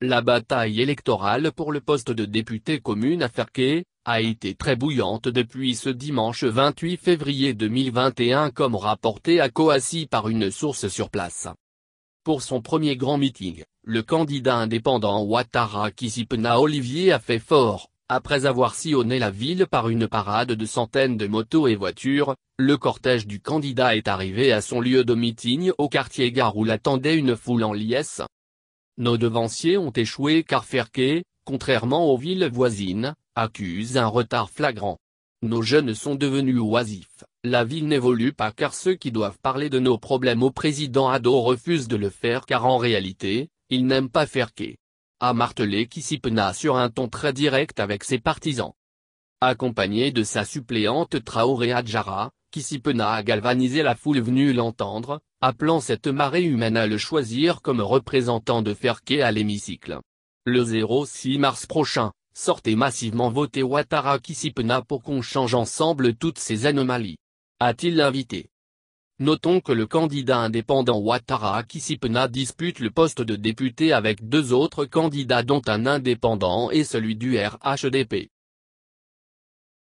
La bataille électorale pour le poste de député commune à Ferquet, a été très bouillante depuis ce dimanche 28 février 2021 comme rapporté à Coassi par une source sur place. Pour son premier grand meeting, le candidat indépendant Ouattara Kisipna Olivier a fait fort, après avoir sillonné la ville par une parade de centaines de motos et voitures, le cortège du candidat est arrivé à son lieu de meeting au quartier gare où l'attendait une foule en liesse, nos devanciers ont échoué car Ferquet, contrairement aux villes voisines, accuse un retard flagrant. Nos jeunes sont devenus oisifs, la ville n'évolue pas car ceux qui doivent parler de nos problèmes au président ado refusent de le faire car en réalité, ils n'aiment pas Ferquet. A martelé Kissipena sur un ton très direct avec ses partisans. Accompagné de sa suppléante Traoré Adjara, Kissipena a galvanisé la foule venue l'entendre, appelant cette marée humaine à le choisir comme représentant de Ferquet à l'hémicycle. Le 06 mars prochain, sortez massivement voter Ouattara Kisipena pour qu'on change ensemble toutes ces anomalies. A-t-il invité Notons que le candidat indépendant Ouattara Kisipena dispute le poste de député avec deux autres candidats dont un indépendant et celui du RHDP.